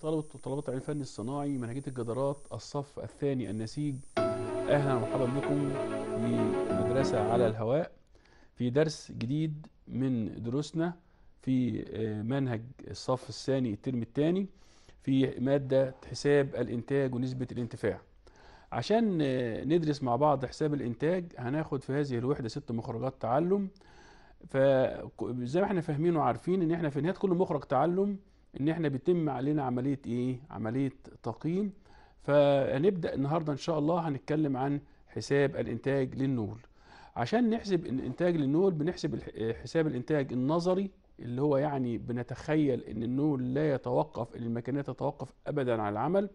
طلبة طلبة علم الفن الصناعي منهجية الجدارات الصف الثاني النسيج أهلا ومرحبا بكم في مدرسة على الهواء في درس جديد من دروسنا في آه، منهج الصف الثاني الترم الثاني في مادة حساب الإنتاج ونسبة الانتفاع عشان آه، ندرس مع بعض حساب الإنتاج هناخد في هذه الوحدة ست مخرجات تعلم فزي ما احنا فاهمين وعارفين ان احنا في نهايه كل مخرج تعلم ان احنا بيتم علينا عمليه ايه عمليه تقييم فهنبدا النهارده ان شاء الله هنتكلم عن حساب الانتاج للنول عشان نحسب الانتاج للنول بنحسب حساب الانتاج النظري اللي هو يعني بنتخيل ان النول لا يتوقف ان المكنات تتوقف ابدا عن العمل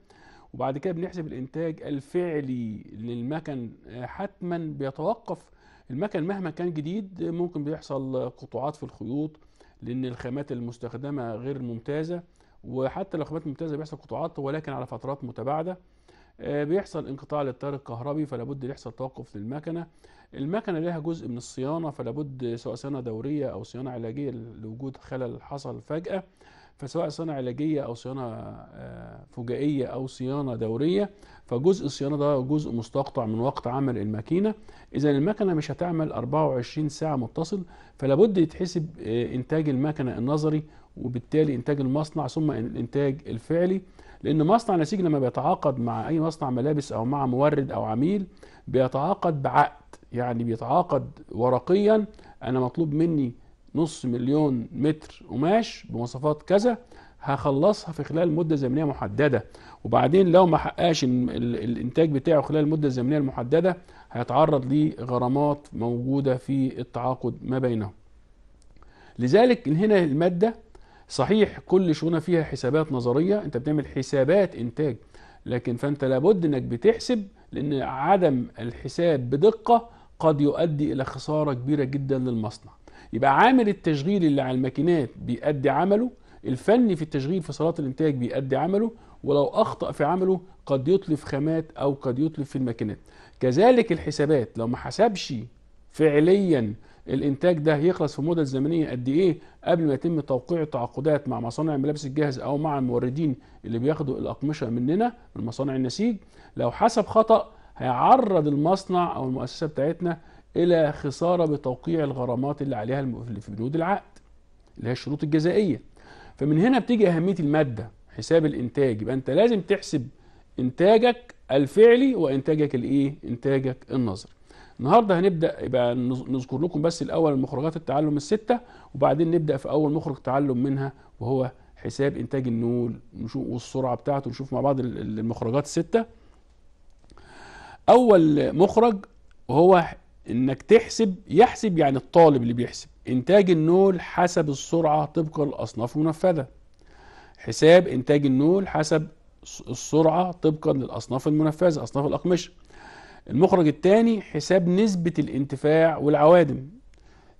وبعد كده بنحسب الانتاج الفعلي للمكن آه، حتما بيتوقف المكن مهما كان جديد آه، ممكن بيحصل قطوعات في الخيوط لأن الخامات المستخدمة غير ممتازة وحتى لو خامات ممتازة بيحصل قطاعات ولكن على فترات متباعدة آه، بيحصل انقطاع للتيار الكهربي فلا بد يحصل توقف للمكنة المكنة لها جزء من الصيانة فلا بد سواء صيانة دورية أو صيانة علاجية لوجود خلل حصل فجأة فسواء صيانة علاجية أو صيانة آه، فجائية أو صيانة دورية فجزء الصيانه ده جزء مستقطع من وقت عمل الماكينه اذا المكنه مش هتعمل 24 ساعه متصل فلا بد يتحسب آه، انتاج المكنه النظري وبالتالي انتاج المصنع ثم الانتاج الفعلي لان مصنع نسيج لما بيتعاقد مع اي مصنع ملابس او مع مورد او عميل بيتعاقد بعقد يعني بيتعاقد ورقيا انا مطلوب مني نص مليون متر قماش بمواصفات كذا هخلصها في خلال مده زمنيه محدده وبعدين لو ما حققش الانتاج بتاعه خلال المده الزمنيه المحدده هيتعرض لغرامات موجوده في التعاقد ما بينهم لذلك هنا الماده صحيح كل شغلنا فيها حسابات نظريه انت بتعمل حسابات انتاج لكن فانت لابد انك بتحسب لان عدم الحساب بدقه قد يؤدي الى خساره كبيره جدا للمصنع يبقى عامل التشغيل اللي على الماكينات بيأدي عمله الفني في التشغيل في صالات الانتاج بيأدي عمله ولو اخطا في عمله قد يتلف خامات او قد يتلف في الماكينات كذلك الحسابات لو ما حسبش فعليا الانتاج ده هيخلص في مده زمنيه قد ايه قبل ما يتم توقيع التعاقدات مع مصانع الملابس الجاهز او مع الموردين اللي بياخدوا الاقمشه مننا من مصانع النسيج لو حسب خطا هيعرض المصنع او المؤسسه بتاعتنا الى خساره بتوقيع الغرامات اللي عليها في بنود العقد اللي هي الشروط الجزائيه فمن هنا بتيجي اهميه الماده حساب الانتاج يبقى انت لازم تحسب انتاجك الفعلي وانتاجك الايه انتاجك النظري النهارده هنبدا يبقى نذكر لكم بس الاول مخرجات التعلم السته وبعدين نبدا في اول مخرج تعلم منها وهو حساب انتاج النول نشوف والسرعه بتاعته نشوف مع بعض المخرجات السته اول مخرج وهو انك تحسب يحسب يعني الطالب اللي بيحسب انتاج النول حسب السرعه طبق الاصناف المنفذه حساب إنتاج النول حسب السرعة طبقا للأصناف المنفذة أصناف الأقمشة المخرج الثاني حساب نسبة الانتفاع والعوادم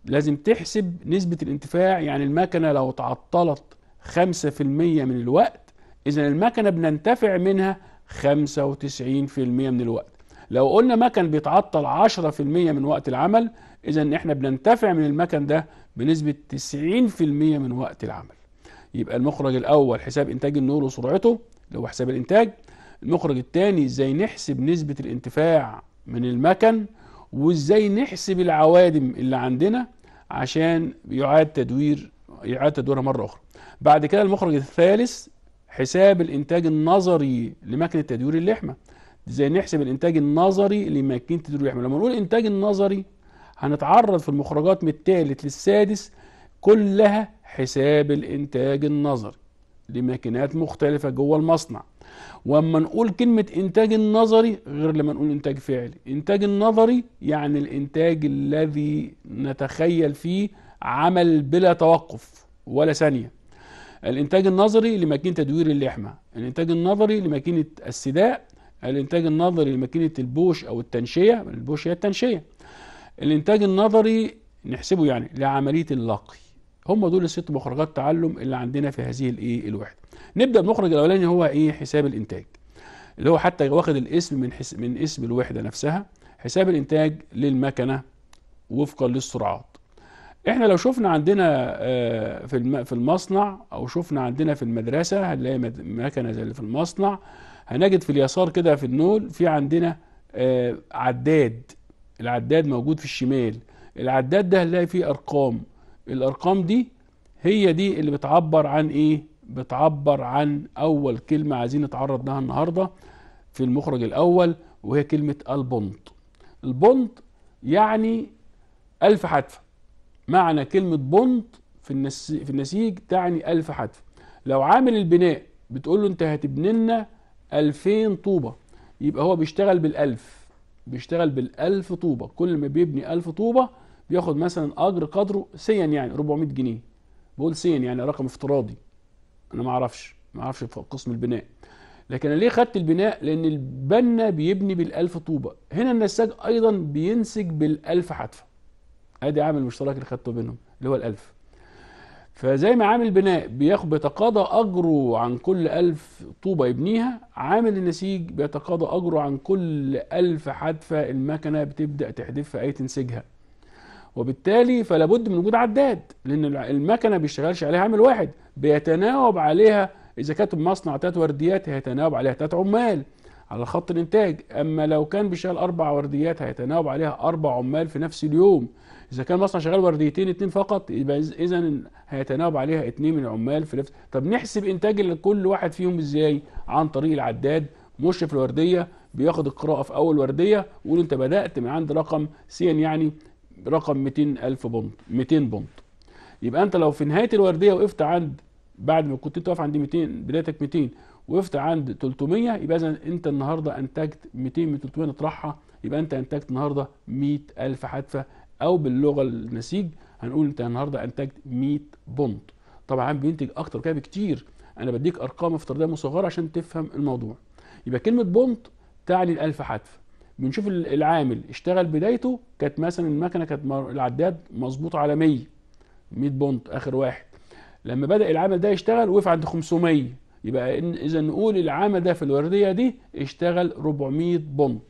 لازم تحسب نسبة الانتفاع يعني المكنة لو تعطلت 5% من الوقت إذا المكنة بننتفع منها 95% من الوقت لو قلنا مكن بيتعطل 10% من وقت العمل إذا إحنا بننتفع من المكن ده بنسبة 90% من وقت العمل يبقى المخرج الاول حساب انتاج النور وسرعته اللي هو حساب الانتاج المخرج الثاني ازاي نحسب نسبه الانتفاع من المكن وازاي نحسب العوادم اللي عندنا عشان يعاد تدوير يعاد تدويرها مره اخرى بعد كده المخرج الثالث حساب الانتاج النظري لماكينه تدوير اللحمه ازاي نحسب الانتاج النظري لماكينه تدوير اللحمه لما نقول انتاج النظري هنتعرض في المخرجات من الثالث للسادس كلها حساب الانتاج النظري لماكينات مختلفه جوه المصنع واما نقول كلمه انتاج النظري غير لما نقول انتاج فعلي انتاج النظري يعني الانتاج الذي نتخيل فيه عمل بلا توقف ولا ثانيه الانتاج النظري لماكينه تدوير اللحمه الانتاج النظري لماكينه السداء الانتاج النظري لماكينه البوش او التنشيه البوش هي التنشيه الانتاج النظري نحسبه يعني لعمليه اللقي هم دول الست مخرجات تعلم اللي عندنا في هذه الايه الوحده نبدا بمخرج الاولاني هو ايه حساب الانتاج اللي هو حتى واخد الاسم من حس من اسم الوحده نفسها حساب الانتاج للمكنه وفقا للسرعات احنا لو شفنا عندنا آه، في في المصنع او شفنا عندنا في المدرسه هنلاقي مكنه زي اللي في المصنع هنجد في اليسار كده في النول في عندنا آه، عداد العداد موجود في الشمال العداد ده هنلاقي فيه ارقام الارقام دي هي دي اللي بتعبر عن ايه بتعبر عن اول كلمه عايزين نتعرض لها النهارده في المخرج الاول وهي كلمه البونت البونت يعني ألف حدفة معنى كلمة بونت في, النس... في النسيج تعني ألف حدفة لو عامل البناء بتقول له أنت هتبني لنا 2000 طوبة يبقى هو بيشتغل بالألف بيشتغل بالألف طوبة كل ما بيبني ألف طوبة بياخد مثلا اجر قدره سيا يعني 400 جنيه بقول سيا يعني رقم افتراضي انا ما اعرفش ما اعرفش في قسم البناء لكن انا ليه خدت البناء لان البنا بيبني بالالف طوبه هنا النساج ايضا بينسج بالالف حتفه ادي عامل مشترك اللي خدته بينهم اللي هو الالف فزي ما عامل بناء بياخد بيتقاضى اجره عن كل ألف طوبه يبنيها عامل النسيج بيتقاضى اجره عن كل ألف حدفه المكنه بتبدا تحدفها اي تنسجها وبالتالي فلا بد من وجود عداد لان المكنه بيشتغلش عليها عامل واحد بيتناوب عليها اذا كانت مصنع ثلاث ورديات هيتناوب عليها ثلاث عمال على خط الانتاج اما لو كان بيشتغل اربع ورديات هيتناوب عليها اربع عمال في نفس اليوم اذا كان مصنع شغال ورديتين اتنين فقط يبقى اذا هيتناوب عليها اتنين من العمال في نفس طب نحسب انتاج لكل واحد فيهم ازاي عن طريق العداد مشرف الورديه بياخد القراءه في اول ورديه ويقول انت بدات من عند رقم سين يعني رقم 200000 ألف بونت 200 بونت يبقى أنت لو في نهاية الوردية وقفت عند بعد ما كنت تقف عند 200 بدايتك 200 وقفت عند 300 يبقى إذا أنت النهاردة أنتجت 200 من 300 اطرحها يبقى أنت أنتجت النهاردة 100000 حدفه حتفة أو باللغة النسيج هنقول أنت النهاردة أنتجت 100 بونت طبعا بينتج أكتر كده بكتير أنا بديك أرقام افتراضية مصغرة عشان تفهم الموضوع يبقى كلمة بونت تعني ال1000 حدفه بنشوف العامل اشتغل بدايته كانت مثلا المكنه كانت العداد مظبوط على 100 100 بونت اخر واحد لما بدا العامل ده يشتغل وقف عند 500 يبقى اذا نقول العامل ده في الورديه دي اشتغل 400 بونت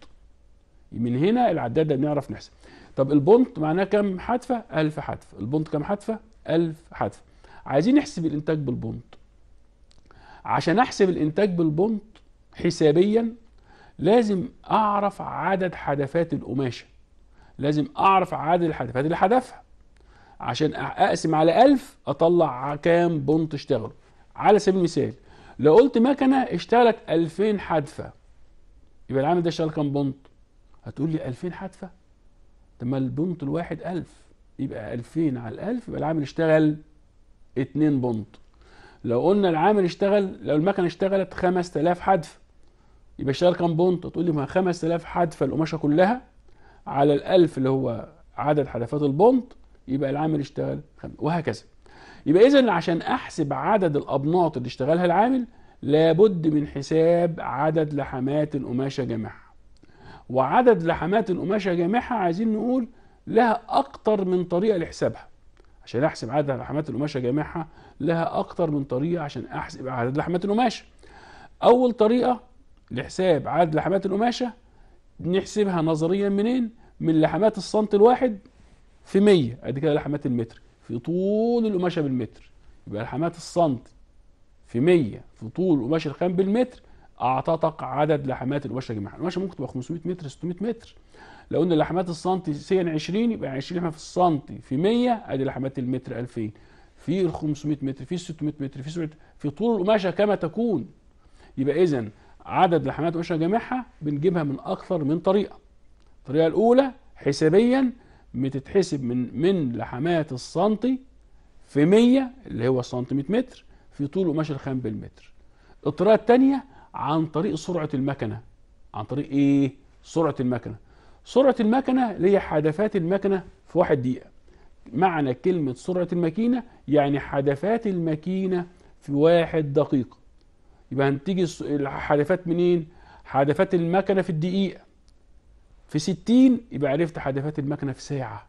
من هنا العداد ده بنعرف نحسب طب البونت معناه كام حدفه 1000 حدفه البونت كام حدفه 1000 حدفه عايزين نحسب الانتاج بالبونت عشان احسب الانتاج بالبونت حسابيا لازم اعرف عدد حدفات القماشه لازم اعرف عدد الحدفات اللي حدفها عشان اقسم على ألف اطلع كام بنت اشتغلوا على سبيل المثال لو قلت مكنه اشتغلت 2000 حدفه يبقى العامل ده اشتغل كام بنت هتقول لي 2000 حدفه طب ما البنت الواحد 1000 يبقى 2000 على 1000 يبقى العامل اشتغل 2 بنت لو قلنا العامل اشتغل لو المكنه اشتغلت 5000 حدفه يبقى اشتغل كام بونت تقول لي ما 5000 حدفه القماشه كلها على ال1000 اللي هو عدد حدفات البونت يبقى العامل اشتغل وهكذا يبقى اذا عشان احسب عدد الابناط اللي اشتغلها العامل لابد من حساب عدد لحمات القماشه جامعها. وعدد لحمات القماشه جامعها عايزين نقول لها اكتر من طريقه لحسابها عشان احسب عدد لحمات القماشه جامعها لها اكتر من طريقه عشان احسب عدد لحمات القماشه اول طريقه لحساب عدد لحمات القماشة نحسبها نظريا منين من لحمات السنت الواحد في 100 ادي كده لحمات المتر في طول القماشة بالمتر يبقى لحمات السنت في 100 في طول قماش الخام بالمتر اعتتق عدد لحمات القماشة جماعة القماشة ممكن تبقى 500 متر 600 متر لو ان لحمات السنت سي 20 يبقى 20 يعني لحمة في السنت في 100 ادي لحمات المتر 2000 في ال 500 متر في ال 600 متر في 700 في طول القماشه كما تكون يبقى اذا عدد لحمات قشره جامعها بنجيبها من اكثر من طريقه الطريقه الاولى حسابيا بتتحسب من من لحمات السنتي في 100 اللي هو السنتيمتر متر في طول قماش الخام بالمتر الطريقه الثانيه عن طريق سرعه المكنه عن طريق ايه سرعه المكنه سرعه المكنه اللي هي حدفات المكنه في واحد دقيقه معنى كلمه سرعه الماكينه يعني حدفات الماكينه في واحد دقيقه يبقى هنتيجي الحادثات منين حادثات المكنه في الدقيقه في 60 يبقى عرفت حادثات المكنه في ساعه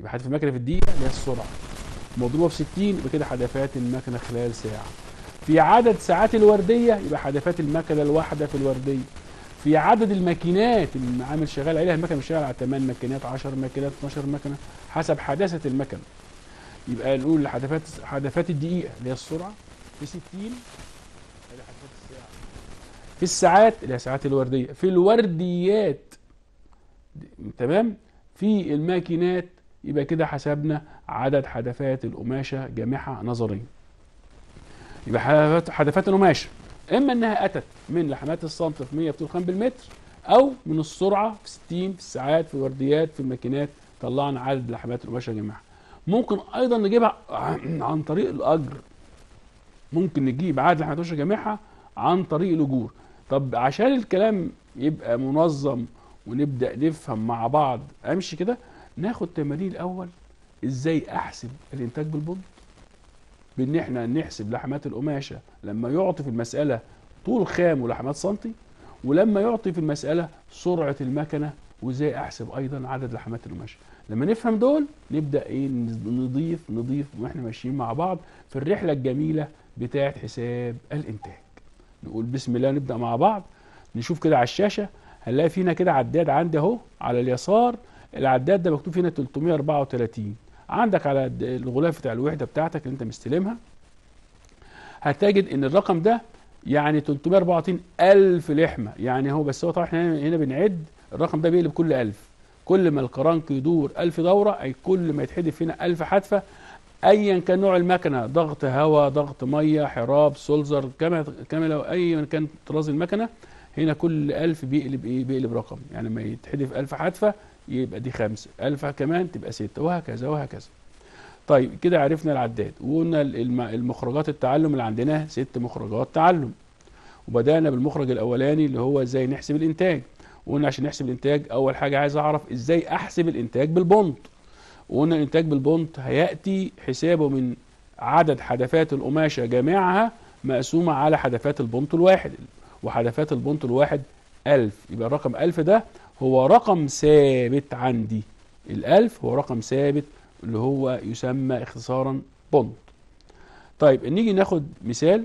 يبقى حادثة المكنه في الدقيقه اللي هي السرعه مضروبه في 60 يبقى كده حادثات المكنه خلال ساعه في عدد ساعات الورديه يبقى حادثات المكنه الواحده في الورديه في عدد الماكينات اللي عامل شغال عليها المكنه مش شغال على 8 ماكينات 10 ماكينات 12 مكنة حسب حداثه المكنه يبقى نقول حدفات حدفات الدقيقه اللي هي السرعه في 60 في الساعات اللي هي الساعات الورديه في الورديات تمام في الماكينات يبقى كده حسبنا عدد حدفات القماشه جامحه نظريا يبقى حدفات القماشه اما انها اتت من لحمات الصمت في 100 بطول خام بالمتر او من السرعه في 60 في الساعات في الورديات في الماكينات طلعنا عدد لحمات القماشه جامحه ممكن ايضا نجيبها عن طريق الاجر ممكن نجيب عدد لحمات القماشه جامحه عن طريق الاجور طب عشان الكلام يبقى منظم ونبدا نفهم مع بعض امشي كده ناخد تمارين الاول ازاي احسب الانتاج بالبند بان احنا نحسب لحمات القماشه لما يعطي في المساله طول خام ولحمات سنتي ولما يعطي في المساله سرعه المكنه وازاي احسب ايضا عدد لحمات القماشه لما نفهم دول نبدا ايه نضيف نضيف واحنا ماشيين مع بعض في الرحله الجميله بتاعه حساب الانتاج نقول بسم الله نبدا مع بعض نشوف كده على الشاشه هنلاقي فينا كده عداد عندي اهو على اليسار العداد ده مكتوب فينا 334 عندك على الغلاف بتاع الوحده بتاعتك اللي انت مستلمها هتجد ان الرقم ده يعني 334 الف لحمه يعني هو بس هو طبعا احنا هنا بنعد الرقم ده بيقلب كل 1000 كل ما الكرنك يدور 1000 دوره اي كل ما يتحدف فينا 1000 حدفه ايا كان نوع المكنه ضغط هواء ضغط ميه حراب سولزر كما كما لو ايا كان طراز المكنه هنا كل 1000 بيقلب ايه بيقلب رقم يعني لما يتحذف 1000 حذفه يبقى دي خمسة 1000 كمان تبقى ستة وهكذا وهكذا طيب كده عرفنا العداد وقلنا المخرجات التعلم اللي عندنا ست مخرجات تعلم وبدانا بالمخرج الاولاني اللي هو ازاي نحسب الانتاج وقلنا عشان نحسب الانتاج اول حاجه عايز اعرف ازاي احسب الانتاج بالبونت وقلنا الانتاج بالبونت هياتي حسابه من عدد حدفات القماشه جميعها مقسومه على حدفات البونت الواحد وحدفات البونت الواحد 1000 يبقى الرقم 1000 ده هو رقم ثابت عندي ال1000 هو رقم ثابت اللي هو يسمى اختصارا بونت طيب نيجي ناخد مثال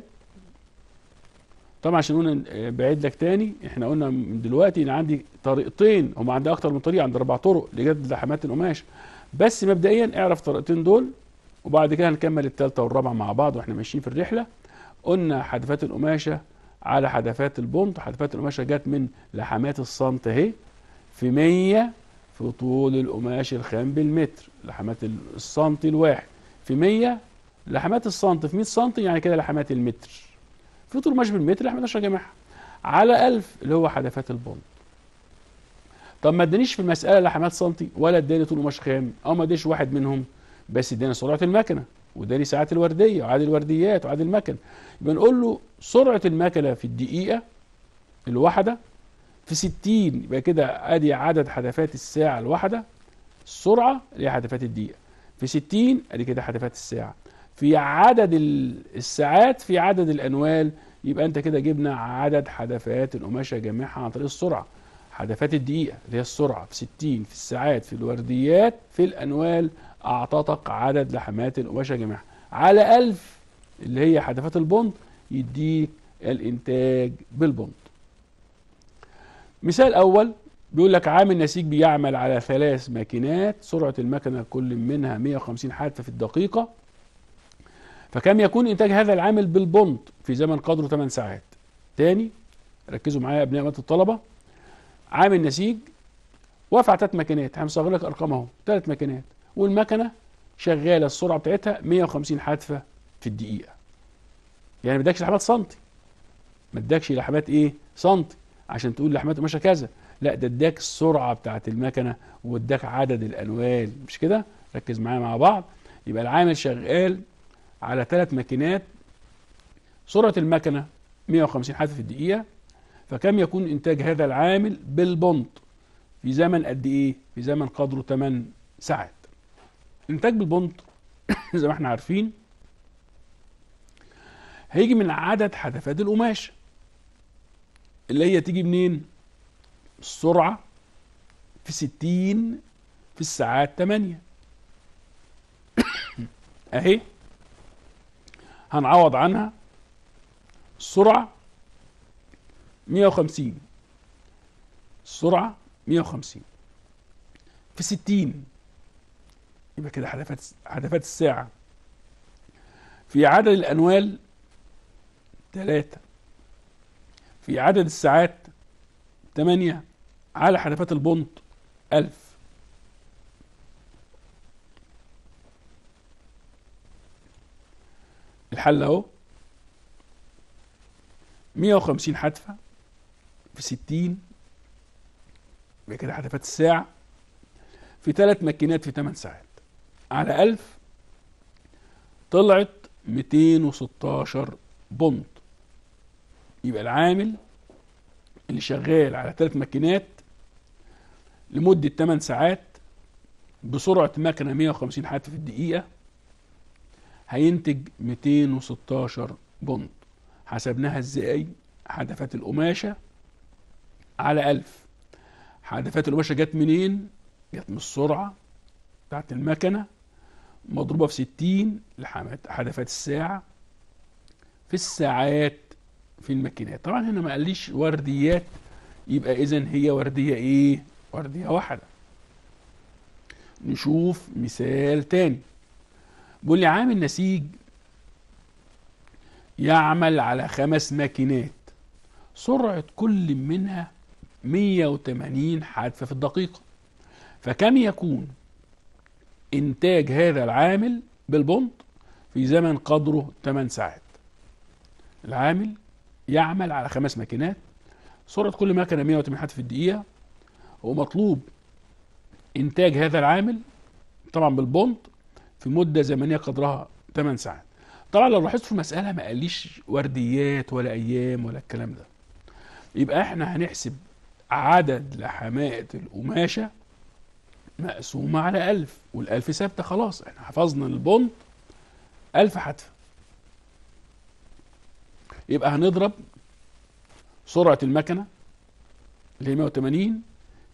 طبعا عشان قلنا آه، بعيد لك تاني احنا قلنا من دلوقتي ان عندي طريقتين هم عندي اكتر من طريقه عندي اربع طرق لجد لحمات القماش بس مبدئيا اعرف طريقتين دول وبعد كده هنكمل الثالثه والرابعه مع بعض واحنا ماشيين في الرحله قلنا حدفات القماشه على حدفات البنط حدفات القماشه جت من لحمات الصمت اهي في 100 في طول القماش الخام بالمتر لحمات السنتي الواحد في 100 لحمات السنتي في 100 سنتي يعني كده لحمات المتر في طول القماش بالمتر لحمات 10 جماعه على 1000 اللي هو حدفات البنط طب ما ادانيش في المساله لحمات سنتي ولا اداني طول قماش خام او ما ادانيش واحد منهم بس اداني سرعه المكنه واداني ساعات الورديه وعاد الورديات وعاد المكن يبقى نقول له سرعه المكنه في الدقيقه الواحده في 60 يبقى كده ادي عدد حدفات الساعه الواحده السرعه اللي هي حدفات الدقيقه في 60 ادي كده حدفات الساعه في عدد الساعات في عدد الانوال يبقى انت كده جبنا عدد حدفات القماشه جميعها عن طريق السرعه حدثات الدقيقة اللي هي السرعة في 60 في الساعات في الورديات في الأنوال اعطتك عدد لحمات القماشة يا جماعة على 1000 اللي هي حدثات البند يديك الإنتاج بالبند مثال أول بيقول لك عامل نسيج بيعمل على ثلاث ماكينات سرعة المكنة كل منها 150 حادثة في الدقيقة فكم يكون إنتاج هذا العامل بالبند في زمن قدره 8 ساعات تاني ركزوا معايا أبناء الطلبة عامل نسيج واقف على ثلاث ماكينات هنصغر لك ارقام اهو ثلاث ماكينات والمكنه شغاله السرعه بتاعتها 150 حادثه في الدقيقه يعني ما ادكش لحمات سنتي ما ادكش لحمات ايه سنتي عشان تقول لحمات قماشه كذا لا ده اداك السرعه بتاعت المكنه واداك عدد الانوال مش كده ركز معايا مع بعض يبقى العامل شغال على ثلاث ماكينات سرعه المكنه 150 حادثه في الدقيقه فكم يكون إنتاج هذا العامل بالبونط في زمن قد إيه؟ في زمن قدره 8 ساعات إنتاج بالبونط زي ما احنا عارفين هيجي من عدد حدفات القماش اللي هي تيجي منين؟ السرعة في 60 في الساعات 8 أهي هنعوض عنها السرعة 150 السرعة 150 في 60 يبقى كده حدفات حدفات الساعة في عدد الأنوال 3 في عدد الساعات 8 على حدفات البونط 1000 الحل أهو 150 حدفة في 60 كده هتفات الساعة في ثلاث ماكينات في 8 ساعات على 1000 طلعت 216 بونت يبقى العامل اللي شغال على ثلاث ماكينات لمدة 8 ساعات بسرعة ماكنة 150 حتف في الدقيقة هينتج 216 بونت حسبناها ازاي؟ حدفات القماشة على ألف حادثات البشر جت منين؟ جت من السرعة بتاعت المكنة مضروبة في 60 لحدثات الساعة في الساعات في الماكينات طبعا هنا ما قاليش ورديات يبقى إذا هي وردية إيه؟ وردية واحدة نشوف مثال تاني بيقول لي عامل نسيج يعمل على خمس ماكينات سرعة كل منها 180 حادثة في الدقيقة فكم يكون إنتاج هذا العامل بالبند في زمن قدره 8 ساعات العامل يعمل على خمس ماكينات سرعة كل ماكينة 180 حادثة في الدقيقة ومطلوب إنتاج هذا العامل طبعا بالبند في مدة زمنية قدرها 8 ساعات طبعا لو لاحظت في المسألة ما قاليش ورديات ولا أيام ولا الكلام ده يبقى احنا هنحسب عدد لحمات القماشة مقسومة على ألف والألف ثابتة خلاص احنا حفظنا البنط ألف حتفة يبقى هنضرب سرعة المكنة اللي هي 180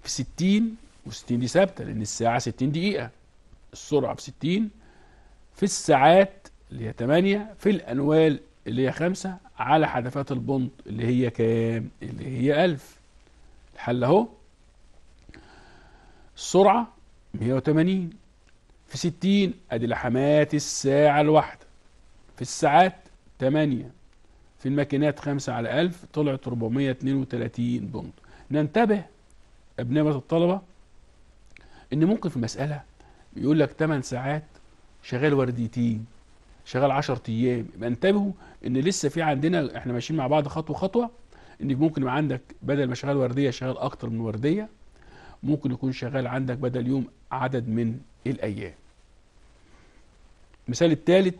في 60 و60 دي ثابتة لأن الساعة 60 دقيقة السرعة في 60 في الساعات اللي هي 8 في الأنوال اللي هي 5 على حدفات البنط اللي هي كام؟ اللي هي 1000 الحل اهو السرعة 180 في 60 ادي لحمات الساعة الواحدة في الساعات 8 في الماكينات 5 على 1000 طلعت 432 بونت ننتبه أبناء الطلبة إن ممكن في المسألة يقول لك 8 ساعات شغال ورديتين شغال 10 أيام يبقى انتبهوا إن لسه في عندنا إحنا ماشيين مع بعض خطوة خطوة انك ممكن يبقى عندك بدل ما شغال ورديه شغال اكتر من ورديه ممكن يكون شغال عندك بدل يوم عدد من الايام المثال الثالث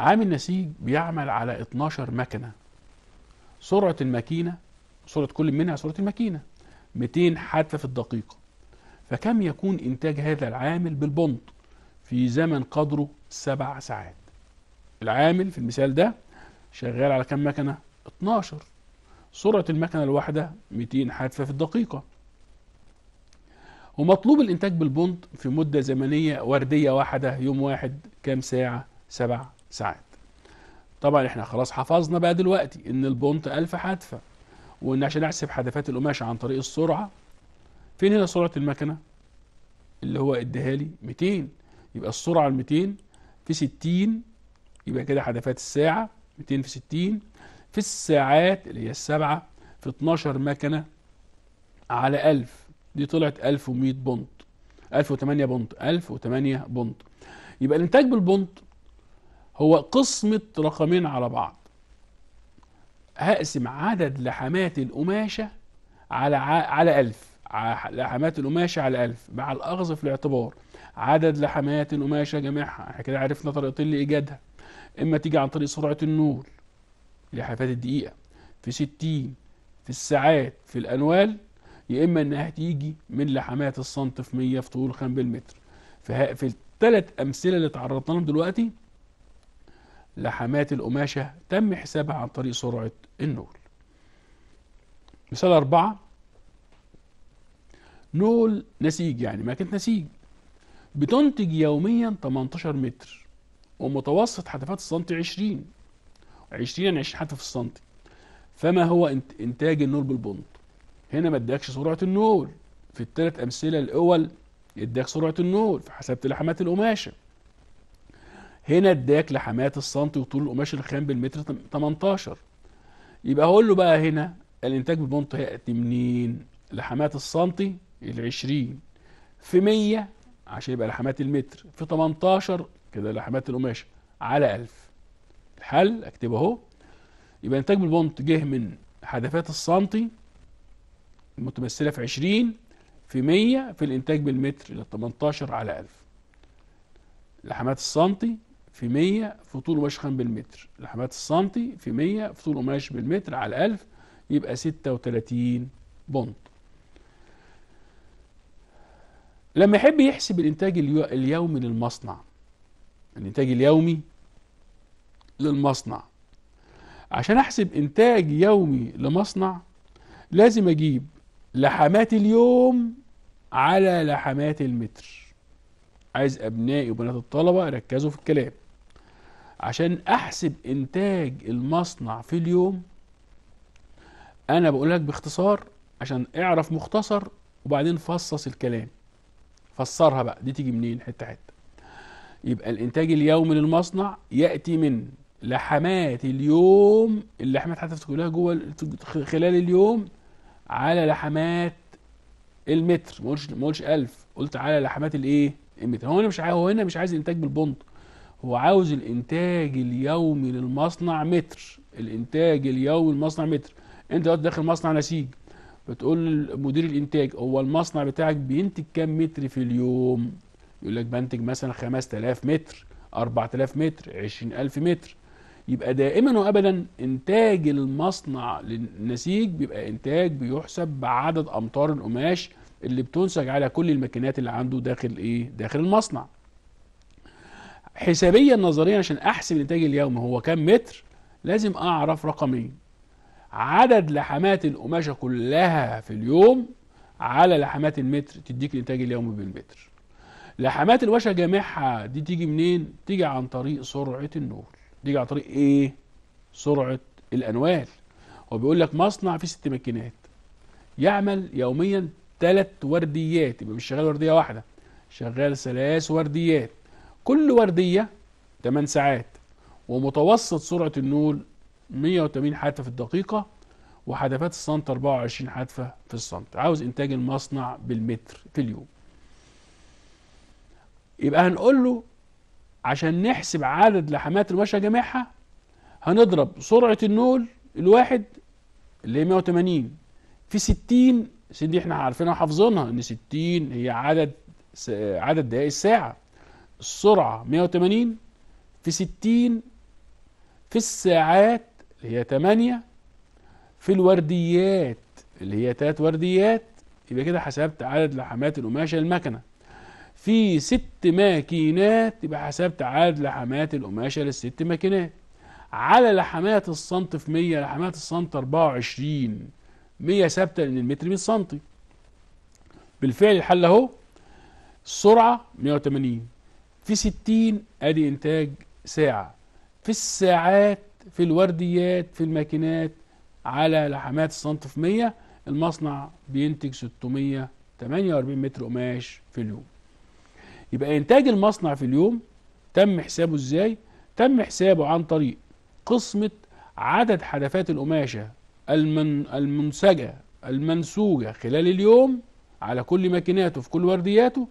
عامل نسيج بيعمل على 12 مكنه سرعه الماكينه سرعه كل منها سرعه الماكينه 200 حادثه في الدقيقه فكم يكون انتاج هذا العامل بالبند في زمن قدره سبع ساعات العامل في المثال ده شغال على كم مكنه 12 سرعة المكنة الواحدة 200 حافة في الدقيقة ومطلوب الإنتاج بالبند في مدة زمنية وردية واحدة يوم واحد كام ساعة سبع ساعات طبعا احنا خلاص حفظنا بقى دلوقتي ان البونت 1000 حادفه وان عشان احسب حدفات القماش عن طريق السرعه فين هنا سرعه المكنه اللي هو اديها لي 200 يبقى السرعه ال 200 في 60 يبقى كده حدفات الساعه 200 في 60 في الساعات اللي هي السبعة في 12 مكنة على 1000 دي طلعت 1100 بونت 1008 بونت 1008 بونت يبقى الانتاج بالبونت هو قسمة رقمين على بعض هقسم عدد لحمات القماشة على على 1000 لحمات القماشة على 1000 مع الأخذ في الاعتبار عدد لحمات القماشة جميعها احنا كده عرفنا طريقتين لإيجادها إما تيجي عن طريق سرعة النور لحافات الدقيقة في 60 في الساعات في الأنوال يا إما إنها هتيجي من لحمات السنتي في 100 في طول خان بالمتر في الثلاث أمثلة اللي تعرضنا لهم دلوقتي لحمات القماشة تم حسابها عن طريق سرعة النول مثال أربعة نول نسيج يعني ماكينة نسيج بتنتج يوميا 18 متر ومتوسط حدفات السنتي 20 20 20 حتى في السنتي فما هو انتاج النور بالبند هنا ما اداكش سرعه النور في الثلاث امثله الاول اداك سرعه النور فحسبت لحمات القماشه هنا اداك لحمات السنتي وطول القماش الخام بالمتر 18 يبقى هقول له بقى هنا الانتاج بالبنط هياتي منين لحمات السنتي ال 20 في 100 عشان يبقى لحمات المتر في 18 كده لحمات القماشه على 1000 الحل اكتبه اهو يبقى انتاج بالبونت جه من حدفات السنتي المتمثله في 20 في 100 في الانتاج بالمتر ل 18 على 1000 لحمات السنتي في 100 في طول قماش خام بالمتر لحمات السنتي في 100 في طول قماش بالمتر على 1000 يبقى 36 بونت لما يحب يحسب الانتاج اليومي للمصنع الانتاج اليومي للمصنع عشان احسب انتاج يومي لمصنع لازم اجيب لحمات اليوم على لحمات المتر عايز ابنائي وبنات الطلبة ركزوا في الكلام عشان احسب انتاج المصنع في اليوم انا بقول لك باختصار عشان اعرف مختصر وبعدين فصص الكلام فسرها بقى دي تيجي منين حته حته يبقى الانتاج اليومي للمصنع ياتي من لحمات اليوم اللحمات هتفتح كلها جوه خلال اليوم على لحمات المتر ما قلتش ما قلتش 1000 قلت على لحمات الايه المتر هو هنا مش عايز هو هنا مش عايز انتاج بالبند هو عاوز الانتاج اليومي للمصنع متر الانتاج اليومي للمصنع متر انت دلوقتي داخل مصنع نسيج بتقول لمدير الانتاج هو المصنع بتاعك بينتج كام متر في اليوم يقول لك بنتج مثلا 5000 متر 4000 متر 20000 متر يبقى دائما وابدا انتاج المصنع للنسيج بيبقى انتاج بيحسب بعدد امتار القماش اللي بتنسج على كل الماكينات اللي عنده داخل ايه داخل المصنع حسابيا نظريا عشان احسب الانتاج اليومي هو كم متر لازم اعرف رقمين عدد لحمات القماشه كلها في اليوم على لحمات المتر تديك الانتاج اليومي بالمتر لحمات القماشه جامعها دي تيجي منين تيجي عن طريق سرعه النور دي عن طريق ايه سرعه الانوال هو بيقول لك مصنع فيه ست ماكينات يعمل يوميا ثلاث ورديات يبقى مش شغال ورديه واحده شغال ثلاث ورديات كل ورديه 8 ساعات ومتوسط سرعه النول 180 حادفه في الدقيقه وحدفات الصمت 24 حدفه في الصمت عاوز انتاج المصنع بالمتر في اليوم يبقى هنقول له عشان نحسب عدد لحمات المشى جميعها هنضرب سرعة النول الواحد اللي هي 180 في 60 سيدي احنا عارفينها وحافظينها ان 60 هي عدد عدد دقائق الساعة السرعة 180 في 60 في الساعات اللي هي 8 في الورديات اللي هي 3 ورديات يبقى كده حسبت عدد لحمات القماشة المكنة في ست ماكينات يبقى حسبت عدد لحمات القماشة للست ماكينات على لحمات السنت في 100 لحمات السنت 24 100 ثابتة لأن المتر 100 سنتي بالفعل الحل أهو السرعة 180 في 60 أدي إنتاج ساعة في الساعات في الورديات في الماكينات على لحمات السنت في 100 المصنع بينتج 648 متر قماش في اليوم يبقى إنتاج المصنع في اليوم تم حسابه إزاي؟ تم حسابه عن طريق قسمة عدد حدفات القماشة المن المنسجة المنسوجة خلال اليوم على كل ماكيناته في كل وردياته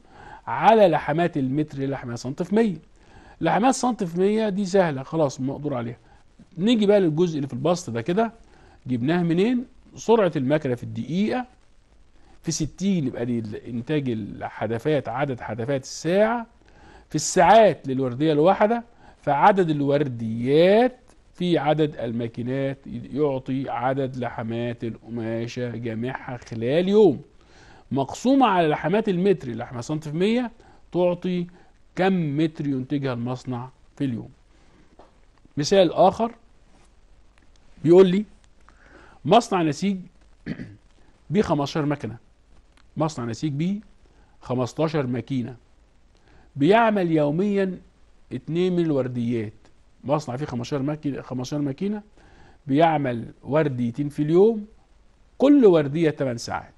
على لحمات المتر لحمات في 100 لحمات في 100 دي سهلة خلاص مقدور عليها نيجي بقى للجزء اللي في البسط ده كده جبناه منين سرعة المكنة في الدقيقة في 60 يبقى دي انتاج الحدفات عدد حدفات الساعه في الساعات للورديه الواحده فعدد الورديات في عدد الماكينات يعطي عدد لحمات القماشة جامعها خلال يوم مقسومة على لحمات المتر لحمة سنتي في مية تعطي كم متر ينتجها المصنع في اليوم مثال آخر بيقول لي مصنع نسيج بيه 15 مكنه مصنع نسيج بيه 15 ماكينه بيعمل يوميا اتنين من الورديات مصنع فيه 15 ماكينه 15 ماكينه بيعمل ورديتين في اليوم كل ورديه 8 ساعات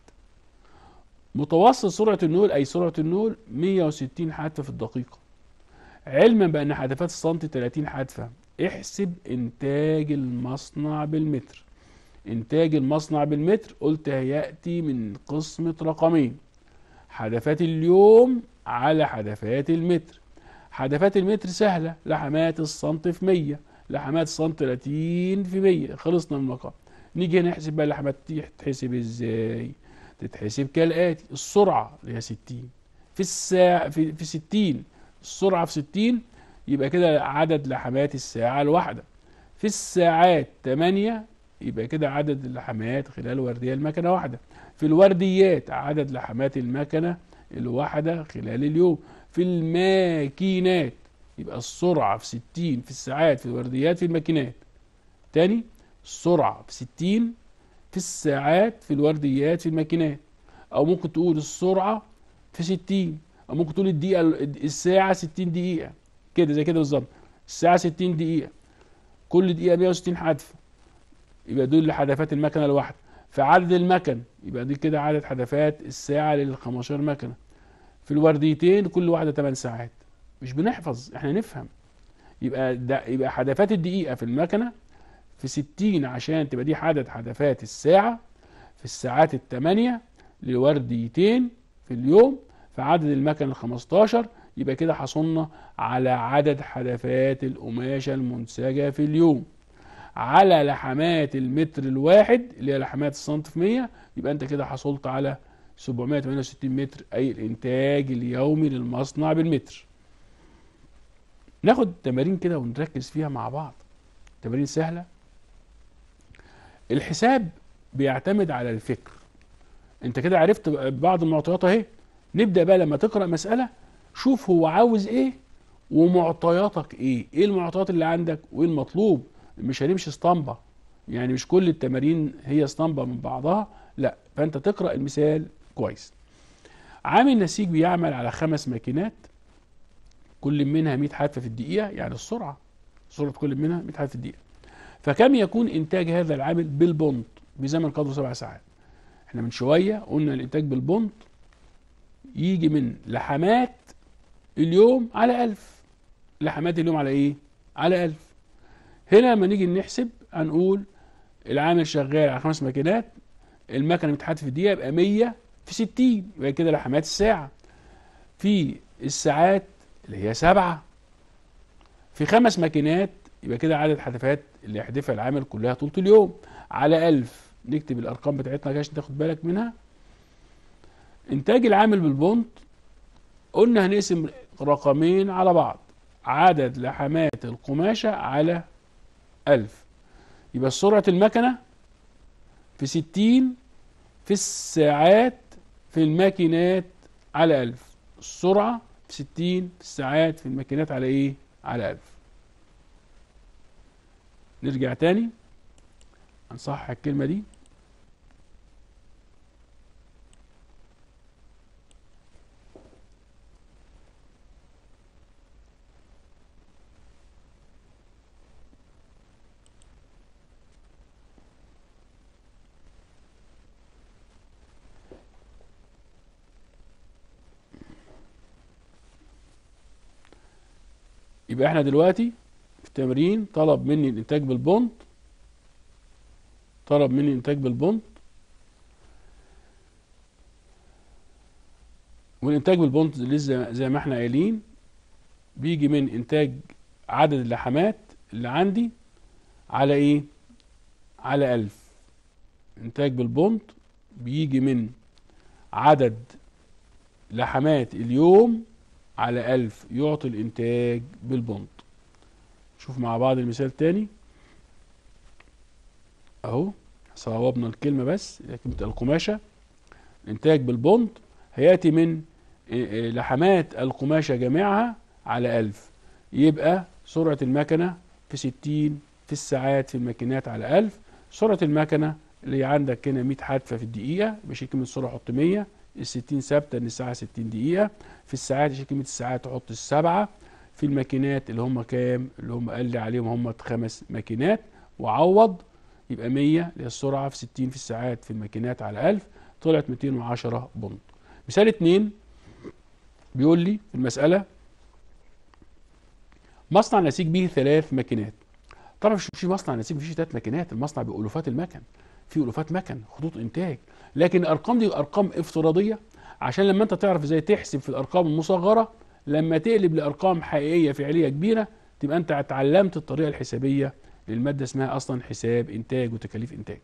متوسط سرعه النول اي سرعه النول 160 حادثه في الدقيقه علما بان حادثات السنتي 30 حادثه احسب انتاج المصنع بالمتر إنتاج المصنع بالمتر قلت هيأتي من قسمة رقمين حدفات اليوم على حدفات المتر حدفات المتر سهلة لحمات السنت في 100 لحمات السنت 30 في 100 خلصنا من المقام نيجي هنا نحسب بقى اللحمات دي تتحسب ازاي تتحسب كالآتي السرعة اللي هي 60 في الساعة في, في 60 السرعة في 60 يبقى كده عدد لحمات الساعة الواحدة في الساعات 8 يبقى كده عدد اللحمات خلال وردية المكنة واحدة في الورديات عدد لحمات المكنة الواحدة خلال اليوم في الماكينات يبقى السرعة في 60 في الساعات في الورديات في الماكينات تاني السرعة في 60 في الساعات في الورديات في الماكينات أو ممكن تقول السرعة في 60 أو ممكن تقول الدقيقة الساعة 60 دقيقة كده زي كده بالظبط الساعة 60 دقيقة كل دقيقة 160 حدفة يبقى دول حدفات المكنه الواحده فعدد المكن يبقى دي كده عدد حدفات الساعه لل 15 مكنه في الورديتين كل واحده 8 ساعات مش بنحفظ احنا نفهم يبقى ده يبقى حدفات الدقيقه في المكنه في 60 عشان تبقى دي عدد حدفات الساعه في الساعات الثمانيه لورديتين في اليوم فعدد المكن ال 15 يبقى كده حصلنا على عدد حدفات القماشه المنسجه في اليوم على لحمات المتر الواحد اللي هي لحمات السنت في 100 يبقى انت كده حصلت على 768 متر اي الانتاج اليومي للمصنع بالمتر ناخد تمارين كده ونركز فيها مع بعض تمارين سهلة الحساب بيعتمد على الفكر انت كده عرفت بعض المعطيات اهي نبدأ بقى لما تقرأ مسألة شوف هو عاوز ايه ومعطياتك ايه ايه المعطيات اللي عندك وايه المطلوب مش هنمشي اسطمبة يعني مش كل التمارين هي اسطمبة من بعضها لا فانت تقرأ المثال كويس عامل نسيج بيعمل على خمس ماكينات كل منها 100 حافة في الدقيقة يعني السرعة سرعة كل منها 100 حافة في الدقيقة فكم يكون إنتاج هذا العامل بالبونت بزمن قدره سبع ساعات احنا من شوية قلنا الإنتاج بالبونت يجي من لحمات اليوم على ألف لحمات اليوم على إيه؟ على ألف هنا لما نيجي نحسب هنقول العامل شغال على خمس ماكينات المكنه بتحط في الدقيقه يبقى 100 في 60 يبقى كده لحمات الساعه في الساعات اللي هي سبعه في خمس ماكينات يبقى كده عدد حذفات اللي يحذفها العامل كلها طول اليوم على 1000 نكتب الارقام بتاعتنا عشان تاخد بالك منها انتاج العامل بالبونت قلنا هنقسم رقمين على بعض عدد لحمات القماشه على ألف يبقى سرعة المكنة في ستين في الساعات في الماكينات على ألف السرعة في ستين في الساعات في الماكينات على إيه؟ على ألف نرجع تاني هنصحح الكلمة دي يبقى احنا دلوقتي في التمرين طلب مني الانتاج بالبونت طلب مني الانتاج بالبونت والانتاج بالبونت لسه زي ما احنا قايلين بيجي من انتاج عدد اللحمات اللي عندي على ايه على ألف انتاج بالبونت بيجي من عدد لحمات اليوم على 1000 يعطي الانتاج بالبند شوف مع بعض المثال تاني اهو صوبنا الكلمة بس كلمة القماشة الانتاج بالبند هياتي من آه، آه، لحمات القماشة جميعها على 1000 يبقى سرعة المكنة في 60 في الساعات في الماكينات على 1000 سرعة المكنة اللي عندك هنا 100 حدفة في الدقيقة بشيل كلمة سرعة حط 100 الستين ثابته ان الساعه 60 دقيقه في الساعات كلمه الساعات تحط السبعه في الماكينات اللي هم كام اللي هم قال لي عليهم هم خمس ماكينات وعوض يبقى 100 اللي هي السرعه في 60 في الساعات في الماكينات على 1000 طلعت 210 بونت مثال 2 بيقول لي المساله مصنع نسيج به ثلاث ماكينات طبعا مش في مصنع نسيج مفيش ثلاث ماكينات المصنع بالوفات المكن في ألوفات مكن خطوط إنتاج لكن الأرقام دي أرقام افتراضية عشان لما أنت تعرف إزاي تحسب في الأرقام المصغرة لما تقلب لأرقام حقيقية فعلية كبيرة تبقى أنت اتعلمت الطريقة الحسابية للمادة اسمها أصلا حساب إنتاج وتكاليف إنتاج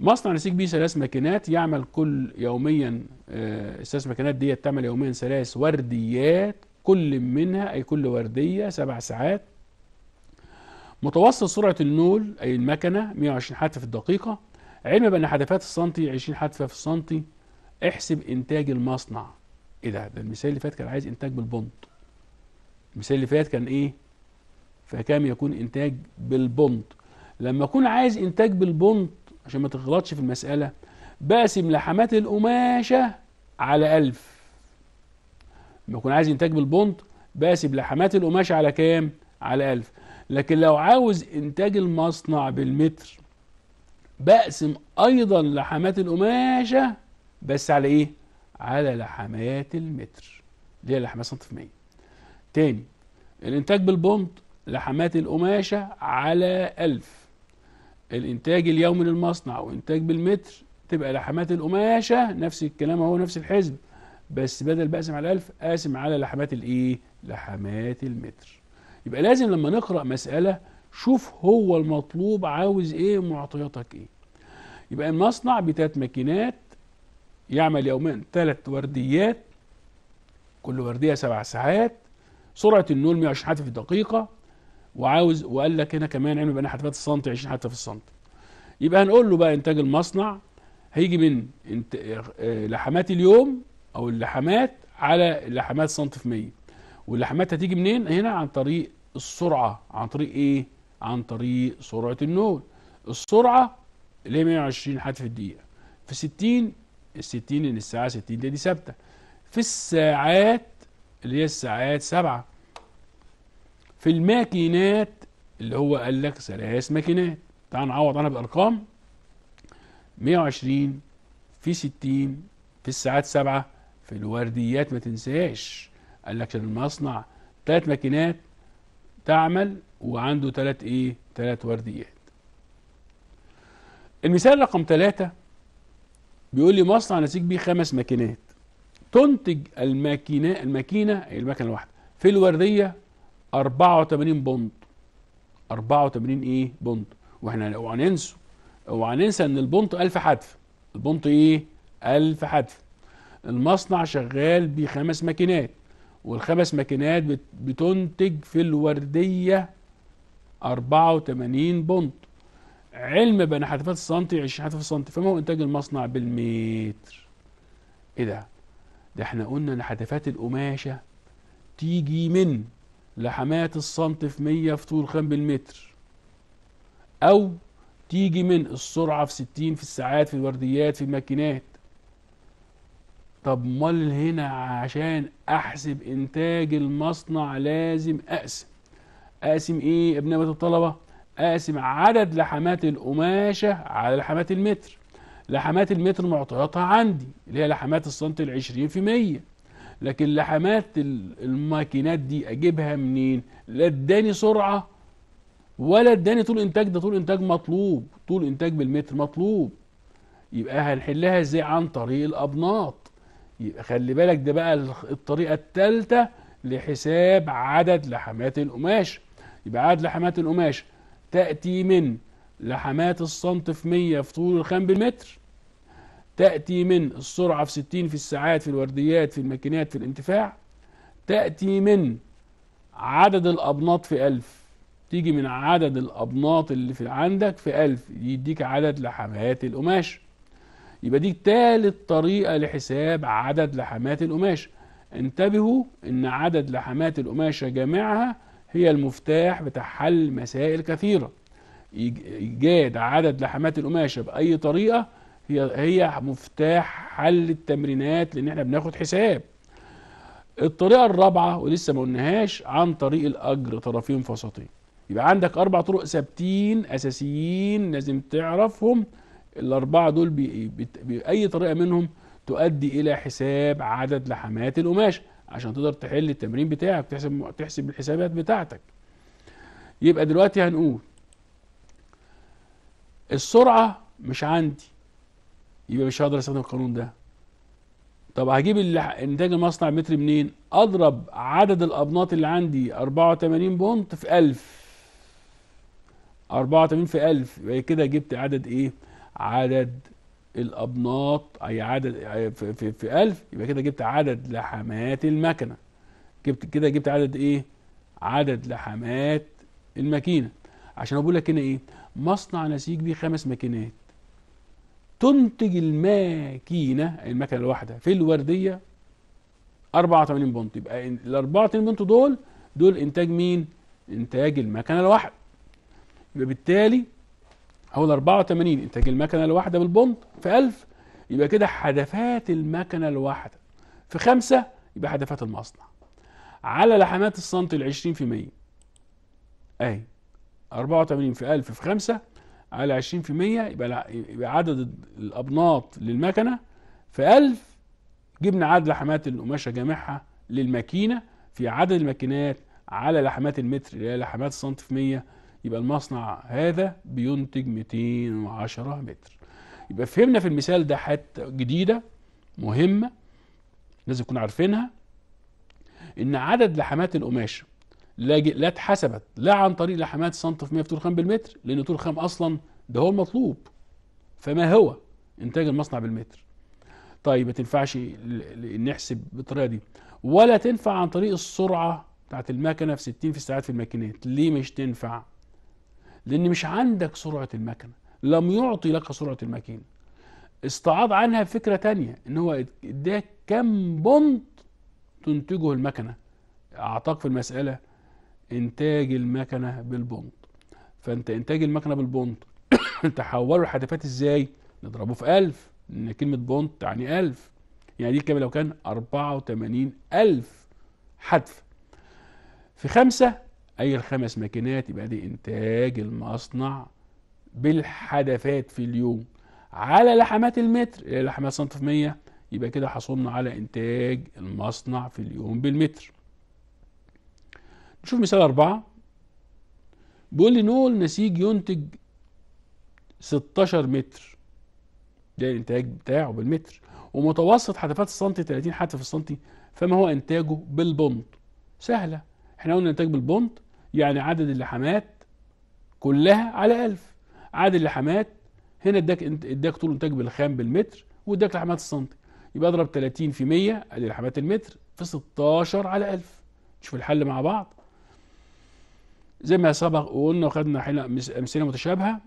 مصنع نسيج بيه ثلاث ماكينات يعمل كل يوميا الثلاث آه، ماكينات ديت تعمل يوميا ثلاث ورديات كل منها أي كل وردية سبع ساعات متوسط سرعة النول أي المكنة 120 حدفة في الدقيقة علم بأن حدفات السنتي 20 حدفة في السنتي احسب إنتاج المصنع إيه ده ده المثال اللي فات كان عايز إنتاج بالبند المثال اللي فات كان إيه فكام يكون إنتاج بالبند لما أكون عايز إنتاج بالبند عشان ما تغلطش في المسألة بقسم لحمات القماشة على ألف لما أكون عايز إنتاج بالبند بقسم لحمات القماشة على كام على ألف لكن لو عاوز انتاج المصنع بالمتر بقسم ايضا لحمات القماشة بس على ايه على لحمات المتر اللي هي لحمات صنف 100 تاني الانتاج بالبوند لحمات القماشة على 1000 الانتاج اليومي للمصنع وانتاج بالمتر تبقى لحمات القماشة نفس الكلام اهو نفس الحزب بس بدل بقسم على 1000 قاسم على لحمات الايه لحمات المتر يبقى لازم لما نقرأ مسألة شوف هو المطلوب عاوز ايه معطياتك ايه يبقى المصنع بتاعت ماكينات يعمل يوميا ثلاث ورديات كل وردية سبع ساعات سرعة النول 120 حته في الدقيقة وعاوز وقال لك هنا كمان عمل بين حتفات السنتي 20 حته في السنتي يبقى هنقول له بقى انتاج المصنع هيجي من انت... آه، آه، لحمات اليوم او اللحمات على اللحمات سنتي في 100 واللحمات هتيجي منين هنا عن طريق السرعه عن طريق ايه عن طريق سرعه النول السرعه اللي هي 120 حد في الدقيقه في 60 ال 60 ان الساعه 60 دي, ثابته في الساعات اللي هي الساعات 7 في الماكينات اللي هو قال لك ثلاث ماكينات تعال نعوض عنها بارقام 120 في 60 في الساعات 7 في الورديات ما تنساش قال لك عشان المصنع ثلاث ماكينات تعمل وعنده ثلاث ايه ثلاث ورديات المثال رقم ثلاثة بيقول لي مصنع نسيج بيه خمس ماكينات تنتج الماكينة الماكينة المكنة الواحدة في الوردية 84 بند 84 ايه بند واحنا اوعى ننسى اوعى ننسى ان البنط 1000 حدف البنط ايه 1000 حدف المصنع شغال بخمس ماكينات والخمس ماكينات بتنتج في الوردية 84 بونط علم بأن حتفات السنتي 20 حتف السنتي فما هو إنتاج المصنع بالمتر إيه ده ده احنا قلنا إن حتفات القماشة تيجي من لحمات السنتي في 100 في طول خام بالمتر أو تيجي من السرعة في 60 في الساعات في الورديات في الماكينات طب مال هنا عشان احسب انتاج المصنع لازم اقسم اقسم ايه ابنية الطلبة اقسم عدد لحمات القماشة على لحمات المتر لحمات المتر معطياتها عندي اللي هي لحمات السنتي العشرين في مية لكن لحمات الماكينات دي اجيبها منين لا اداني سرعة ولا اداني طول انتاج ده طول انتاج مطلوب طول انتاج بالمتر مطلوب يبقى هنحلها ازاي عن طريق الابناط يبقى خلي بالك ده بقى الطريقه الثالثه لحساب عدد لحمات القماش يبقى عدد لحمات القماش تاتي من لحمات في 100 في طول الخام بالمتر تأتي من السرعة في 60 في الساعات في الورديات في الماكينات في الانتفاع تأتي من عدد الأبناط في 1000 تيجي من عدد الأبناط اللي في عندك في 1000 يديك عدد لحمات القماش يبقى دي تالت طريقة لحساب عدد لحمات القماشة انتبهوا ان عدد لحمات القماشة جميعها هي المفتاح بتاع حل مسائل كثيرة ايجاد عدد لحمات القماشة بأي طريقة هي هي مفتاح حل التمرينات لان احنا بناخد حساب الطريقة الرابعة ولسه ما قلناهاش عن طريق الأجر طرفين فسطين يبقى عندك أربع طرق ثابتين أساسيين لازم تعرفهم الاربعه دول باي طريقه منهم تؤدي الى حساب عدد لحمات القماش عشان تقدر تحل التمرين بتاعك تحسب تحسب الحسابات بتاعتك يبقى دلوقتي هنقول السرعه مش عندي يبقى مش هقدر استخدم القانون ده طب هجيب انتاج المصنع متر منين اضرب عدد الابناط اللي عندي 84 بونت في 1000 84 في 1000 يبقى كده جبت عدد ايه عدد الابناط اي عدد في, في, في 1000 يبقى كده جبت عدد لحمات المكنه جبت كده جبت عدد ايه عدد لحمات الماكينه عشان بقول لك هنا ايه مصنع نسيج بيه خمس ماكينات تنتج الماكينه المكنه الواحده في الورديه 84 بنط يبقى ال 84 بنط دول دول انتاج مين انتاج المكنه الواحده يبقى بالتالي ال 84 انتاج المكنه الواحده بالبند في 1000 يبقى كده حدفات المكنه الواحده في 5 يبقى حدفات المصنع على لحمات السنتي ال 20 في 100 اهي 84 في 1000 في 5 على 20 في 100 يبقى يبقى عدد الابناط للمكنه في 1000 جبنا عدد لحمات القماشه جامعها للماكينه في عدد الماكينات على لحمات المتر اللي هي لحمات السنتي في 100 يبقى المصنع هذا بينتج 210 متر يبقى فهمنا في المثال ده حتة جديدة مهمة لازم نكون عارفينها إن عدد لحمات القماش لا لا اتحسبت لا عن طريق لحمات سنت في 100 في طول خام بالمتر لأن طول خام أصلا ده هو المطلوب فما هو إنتاج المصنع بالمتر طيب ما تنفعش نحسب بالطريقة دي ولا تنفع عن طريق السرعة بتاعت المكنة في 60 في الساعات في الماكينات ليه مش تنفع؟ لأن مش عندك سرعة المكنة لم يعطي لك سرعة الماكينة استعاض عنها فكرة تانية ان هو اداك كم بونت تنتجه المكنة اعطاك في المسألة انتاج المكنة بالبونت فانت انتاج المكنة بالبونت تحوله الحدفات ازاي نضربه في ألف لان كلمة بونت يعني ألف يعني دي كام لو كان 84 ألف حدف في خمسة اي الخمس ماكينات يبقى دي انتاج المصنع بالحدفات في اليوم على لحمات المتر لحمات سنتي في 100 يبقى كده حصلنا على انتاج المصنع في اليوم بالمتر نشوف مثال أربعة بيقول لي نول نسيج ينتج 16 متر ده الانتاج بتاعه بالمتر ومتوسط حدفات السنتي 30 حدف في السنتي فما هو انتاجه بالبند سهله احنا قلنا الانتاج بالبونت يعني عدد اللحامات كلها على 1000 عدد اللحامات هنا اداك اداك طول انتاج بالخام بالمتر واداك لحامات السنتي يبقى اضرب 30 في 100 ادي لحامات المتر في 16 على 1000 نشوف الحل مع بعض زي ما سبق وقلنا وخدنا امثله متشابهه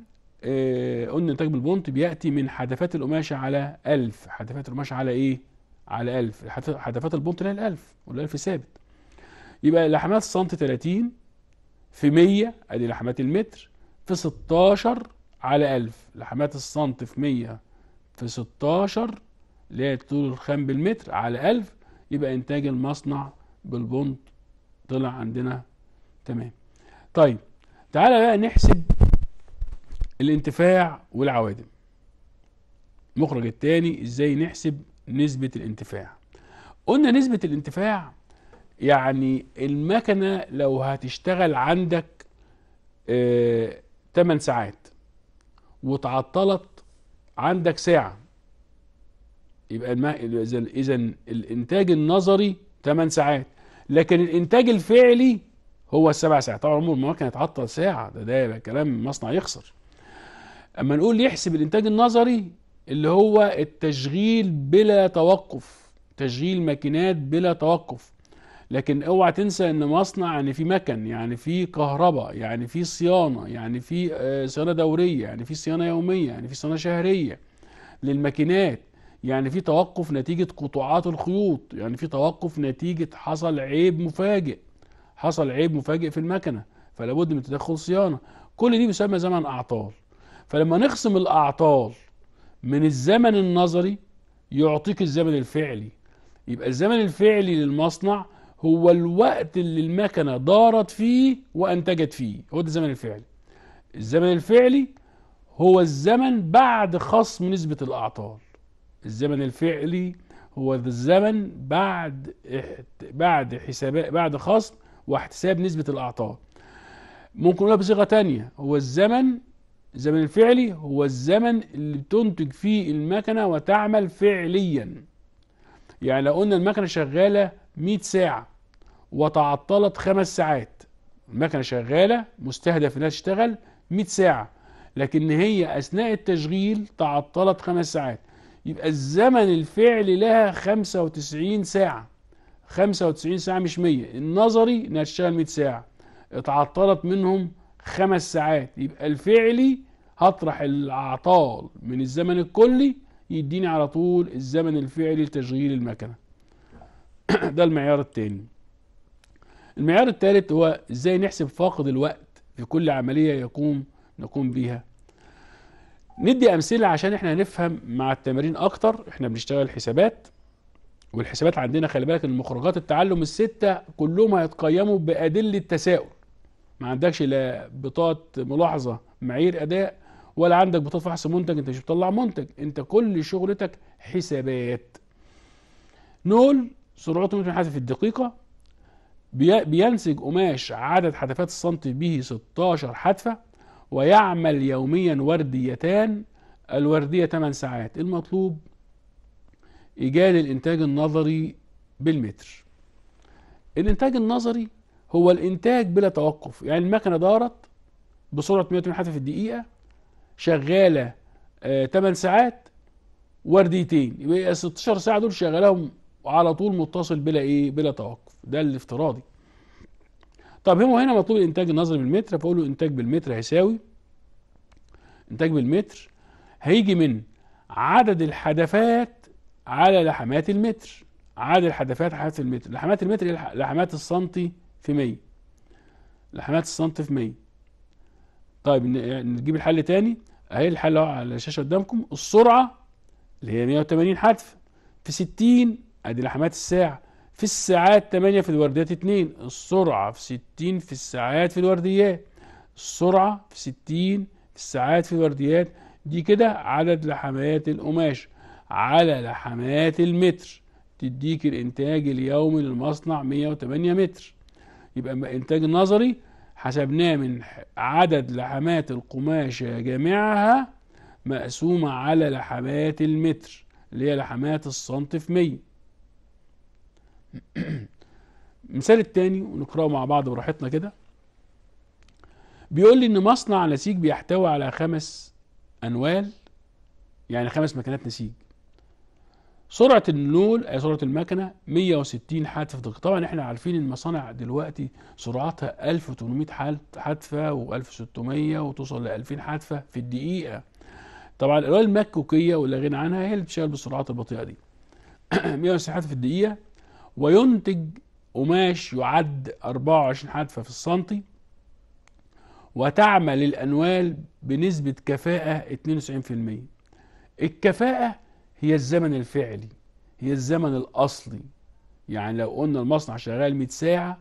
آه قلنا انتاج بالبونت بياتي من حدفات القماشه على 1000 حدفات القماشه على ايه؟ على 1000 حدفات البونت ال 1000 وال1000 ثابت يبقى لحمات سنت 30 في 100 ادي لحمات المتر في 16 على 1000 لحمات السنت في 100 في 16 اللي هي طول الخام بالمتر على 1000 يبقى انتاج المصنع بالبند طلع عندنا تمام طيب تعالى بقى نحسب الانتفاع والعوادم المخرج الثاني ازاي نحسب نسبة الانتفاع قلنا نسبة الانتفاع يعني المكنة لو هتشتغل عندك اه 8 ساعات وتعطلت عندك ساعة يبقى إذا إذا الإنتاج النظري 8 ساعات لكن الإنتاج الفعلي هو السبع ساعات طبعا عمر المكنة تعطل ساعة ده ده كلام مصنع يخسر أما نقول يحسب الإنتاج النظري اللي هو التشغيل بلا توقف تشغيل ماكينات بلا توقف لكن اوعى تنسى ان مصنع يعني في مكن يعني في كهرباء يعني في صيانه يعني في آه، صيانه دوريه يعني في صيانه يوميه يعني في صيانه شهريه للماكينات يعني في توقف نتيجه قطوعات الخيوط يعني في توقف نتيجه حصل عيب مفاجئ حصل عيب مفاجئ في المكنه فلا بد من تدخل صيانه كل دي بيسمى زمن اعطال فلما نخصم الاعطال من الزمن النظري يعطيك الزمن الفعلي يبقى الزمن الفعلي للمصنع هو الوقت اللي المكنة دارت فيه وأنتجت فيه هو ده الزمن الفعلي الزمن الفعلي هو الزمن بعد خصم نسبة الأعطال الزمن الفعلي هو الزمن بعد بعد حساب بعد خصم واحتساب نسبة الأعطال ممكن نقولها بصيغة تانية هو الزمن الزمن الفعلي هو الزمن اللي بتنتج فيه المكنة وتعمل فعليا يعني لو قلنا المكنة شغالة 100 ساعة وتعطلت خمس ساعات المكنة شغالة مستهدف انها تشتغل 100 ساعة لكن هي اثناء التشغيل تعطلت خمس ساعات يبقى الزمن الفعلي لها 95 ساعة 95 ساعة مش 100 النظري انها تشتغل 100 ساعة اتعطلت منهم خمس ساعات يبقى الفعلي هطرح الاعطال من الزمن الكلي يديني على طول الزمن الفعلي لتشغيل المكنة ده المعيار التاني المعيار الثالث هو ازاي نحسب فاقد الوقت في كل عملية يقوم نقوم بيها ندي امثله عشان احنا نفهم مع التمارين اكتر احنا بنشتغل حسابات والحسابات عندنا خلي بالك المخرجات التعلم السته كلهم هيتقيموا بادله تساؤل ما عندكش لا بطاقه ملاحظه معايير اداء ولا عندك بطاقه فحص منتج انت مش بتطلع منتج انت كل شغلتك حسابات نول سرعته متر في الدقيقه بينسج قماش عدد حدفات السنتي به 16 حدفة ويعمل يوميا ورديتان الوردية 8 ساعات المطلوب إيجاد الإنتاج النظري بالمتر الإنتاج النظري هو الإنتاج بلا توقف يعني المكنة دارت بسرعة 180 حدفة في الدقيقة شغالة 8 آه، ساعات ورديتين يبقى 16 ساعة دول شغالهم على طول متصل بلا إيه بلا توقف ده الافتراضي طب هو هنا مطلوب الانتاج النظري بالمتر فاقول له انتاج بالمتر هيساوي انتاج بالمتر هيجي من عدد الحدفات على لحمات المتر عدد الحدفات على لحمات المتر لحمات المتر إيه؟ لحمات السنتي في 100 لحمات السنتي في 100 طيب يعني نجيب الحل تاني اهي الحل اهو على الشاشه قدامكم السرعه اللي هي 180 حدف في 60 ادي لحمات الساعه في الساعات 8 في الورديات 2 السرعة في 60 في الساعات في الورديات السرعة في 60 في الساعات في الورديات دي كده عدد لحمات القماش على لحمات المتر تديك الانتاج اليومي للمصنع 108 متر يبقى انتاج نظري حسبناه من عدد لحمات القماش جميعها مقسومة على لحمات المتر اللي هي لحمات السنتي في 100 المثال الثاني ونقراه مع بعض براحتنا كده بيقول لي ان مصنع نسيج بيحتوي على خمس انوال يعني خمس مكنات نسيج سرعة النول أي آه، سرعة المكنة 160 في دقيقة طبعا احنا عارفين المصانع دلوقتي سرعتها 1800 حادثه و و1600 وتوصل ل 2000 حادثة في الدقيقة طبعا الألوان المكوكية واللي غنى عنها هي اللي بتشتغل بالسرعات البطيئة دي 160 حادثة في الدقيقة وينتج قماش يعد 24 حدفة في السنتي وتعمل الأنوال بنسبة كفاءة 92% الكفاءة هي الزمن الفعلي هي الزمن الأصلي يعني لو قلنا المصنع شغال 100 ساعة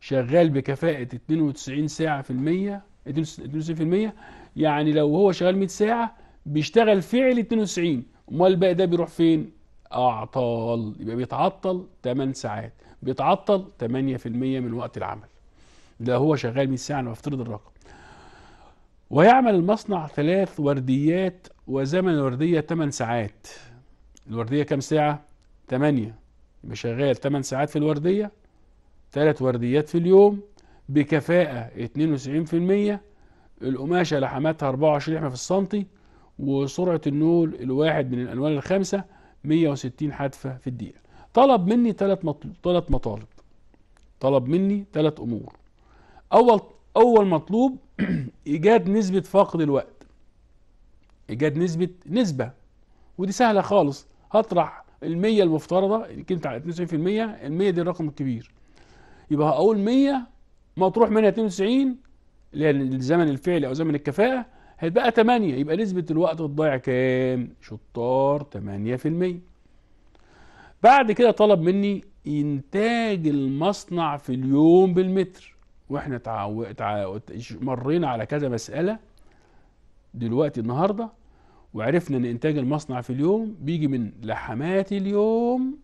شغال بكفاءة 92 ساعة في المية 92 في المية يعني لو هو شغال 100 ساعة بيشتغل فعلي 92 امال الباقي ده بيروح فين؟ اعطال يبقى بيتعطل 8 ساعات بيتعطل 8% من وقت العمل ده هو شغال 100 ساعه انا بفترض الرقم ويعمل المصنع ثلاث ورديات وزمن الورديه 8 ساعات الورديه كام ساعه 8 يبقى شغال 8 ساعات في الورديه ثلاث ورديات في اليوم بكفاءه 92% القماشه لحماتها 24 لحمه في السنتي وسرعه النول الواحد من الالوان الخمسه 160 حدفة في الدقيقة طلب مني ثلاث ثلاث مطالب طلب مني ثلاث أمور أول أول مطلوب إيجاد نسبة فقد الوقت إيجاد نسبة نسبة ودي سهلة خالص هطرح ال100 المفترضة اللي كنت على 92% ال100 دي الرقم الكبير يبقى هقول 100 مطروح منها 92 اللي هي الزمن الفعلي أو زمن الكفاءة هيتبقى 8 يبقى نسبة الوقت الضايع كام شطار 8% بعد كده طلب مني إنتاج المصنع في اليوم بالمتر واحنا تعو... تعو... مرينا على كذا مسألة دلوقتي النهاردة وعرفنا ان انتاج المصنع في اليوم بيجي من لحمات اليوم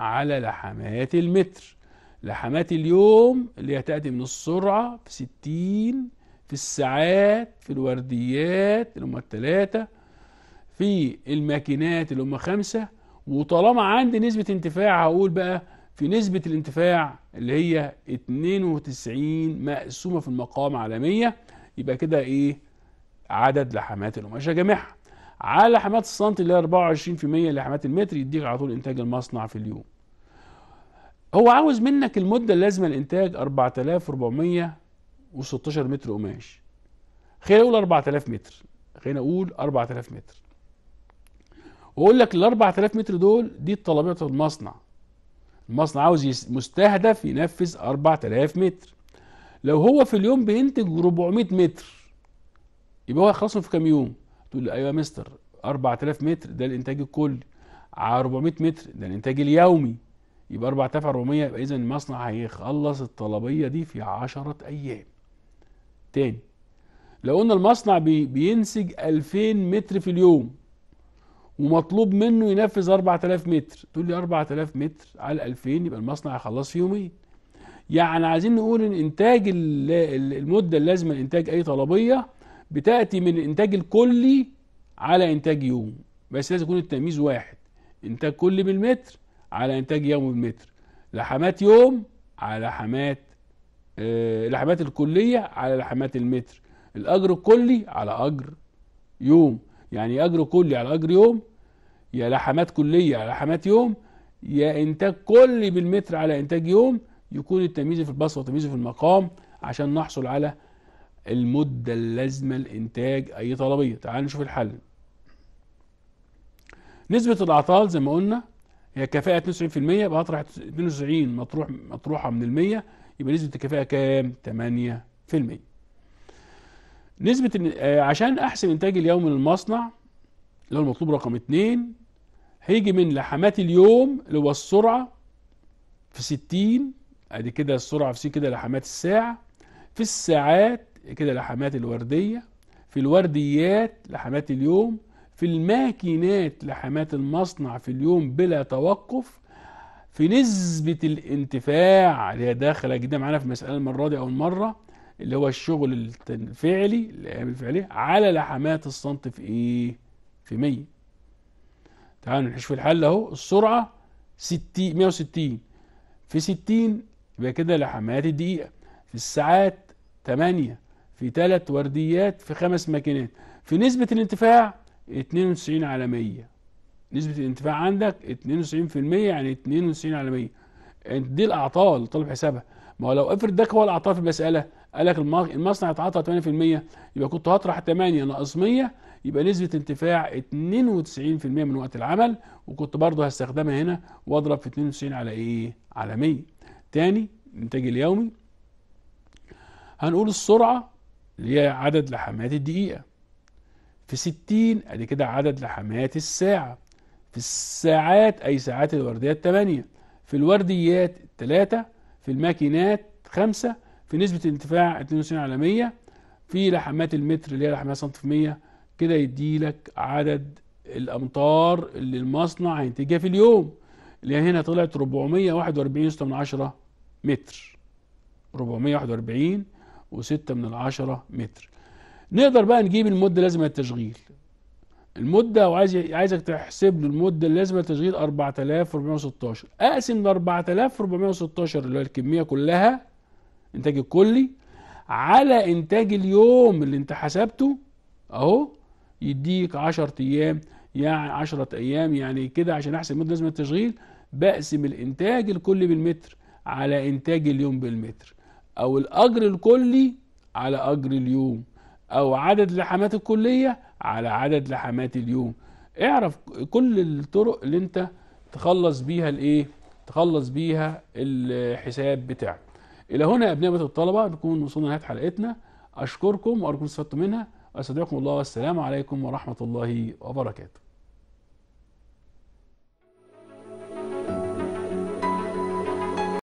على لحمات المتر لحمات اليوم اللي هي تأتي من السرعة في 60 في الساعات في الورديات اللي هم الثلاثة في الماكينات اللي هم خمسة وطالما عندي نسبة انتفاع هقول بقى في نسبة الانتفاع اللي هي 92 مقسومة في المقام على 100 يبقى كده ايه عدد لحمات القماشة جامعها على لحمات السنتي اللي هي 24% لحمات المتر يديك على طول انتاج المصنع في اليوم هو عاوز منك المدة اللازمة لإنتاج 4400 و16 متر قماش خلينا نقول 4000 متر خلينا نقول 4000 متر واقول لك ال 4000 متر دول دي الطلبيه بتاعت المصنع المصنع عاوز مستهدف ينفذ 4000 متر لو هو في اليوم بينتج 400 متر يبقى هو هيخلصهم في كام يوم تقول لي ايوه يا مستر 4000 متر ده الانتاج الكلي على 400 متر ده الانتاج اليومي يبقى 4400 يبقى اذا المصنع هيخلص الطلبيه دي في 10 ايام تاني لو قلنا المصنع بي بينسج 2000 متر في اليوم ومطلوب منه ينفذ 4000 متر تقول لي 4000 متر على 2000 يبقى المصنع هيخلص في يومين يعني عايزين نقول ان انتاج المده اللازمه لانتاج اي طلبيه بتاتي من الانتاج الكلي على انتاج يوم بس لازم يكون التمييز واحد انتاج كلي بالمتر على انتاج يوم بالمتر لحمات يوم على حمات آه، لحمات الكلية على لحمات المتر الأجر الكلي على أجر يوم يعني أجر كلي على أجر يوم يا لحمات كلية على لحمات يوم يا إنتاج كلي بالمتر على إنتاج يوم يكون التمييز في البسط والتمييز في المقام عشان نحصل على المدة اللازمة لإنتاج أي طلبية تعال نشوف الحل نسبة الأعطال زي ما قلنا هي كفاءة 92% بأطرح 92 مطروح مطروحة من المية يبقى نسبه الكفاءه كام 8% نسبه آه، عشان احسن انتاج اليوم للمصنع اللي هو المطلوب رقم 2 هيجي من لحمات اليوم اللي هو السرعه في 60 ادي كده السرعه في 60 كده لحمات الساعه في الساعات كده لحمات الورديه في الورديات لحمات اليوم في الماكينات لحمات المصنع في اليوم بلا توقف في نسبة الانتفاع اللي هي داخلة جدا معانا في المسألة المرة دي أو المرة اللي هو الشغل الفعلي الأيام الفعلية على لحمات الصمت في إيه؟ في 100 تعالوا نشوف الحل أهو السرعة 60 160 في 60 يبقى كده لحمات الدقيقة في الساعات 8 في 3 ورديات في 5 ماكينات في نسبة الانتفاع 92 على 100 نسبة الانتفاع عندك 92% يعني 92 على 100 دي الأعطال طالب حسابها ما هو لو افرض ده هو الأعطال في المسألة قال لك المصنع اتعطى 8% يبقى كنت هطرح 8 ناقص 100 يبقى نسبة انتفاع 92% من وقت العمل وكنت برضه هستخدمها هنا واضرب في 92 على ايه؟ على 100 تاني الانتاج اليومي هنقول السرعة اللي هي عدد لحمات الدقيقة في 60 ادي كده عدد لحمات الساعة في الساعات أي ساعات الورديات 8 في الورديات 3 في الماكينات 5 في نسبة الانتفاع 92 على 100 في لحمات المتر اللي هي لحمات سنتي في 100 كده يديلك عدد الأمطار اللي المصنع هينتجها في اليوم اللي هنا طلعت 441 من متر 441 و6 من العشرة متر نقدر بقى نجيب المدة لازمة للتشغيل المدة وعايز عايزك تحسب له المدة اللازمة لتشغيل 4416 اقسم 4416 اللي هي الكمية كلها انتاج الكلي على انتاج اليوم اللي انت حسبته اهو يديك 10 ايام يعني 10 ايام يعني كده عشان احسب المدة لازمة للتشغيل بقسم الانتاج الكلي بالمتر على انتاج اليوم بالمتر او الاجر الكلي على اجر اليوم او عدد اللحامات الكليه على عدد لحمات اليوم اعرف كل الطرق اللي انت تخلص بيها الايه تخلص بيها الحساب بتاعك الى هنا يا ابناء الطلبه نكون وصلنا لنهايه حلقتنا اشكركم وارجو استفدتم منها استودعكم الله والسلام عليكم ورحمه الله وبركاته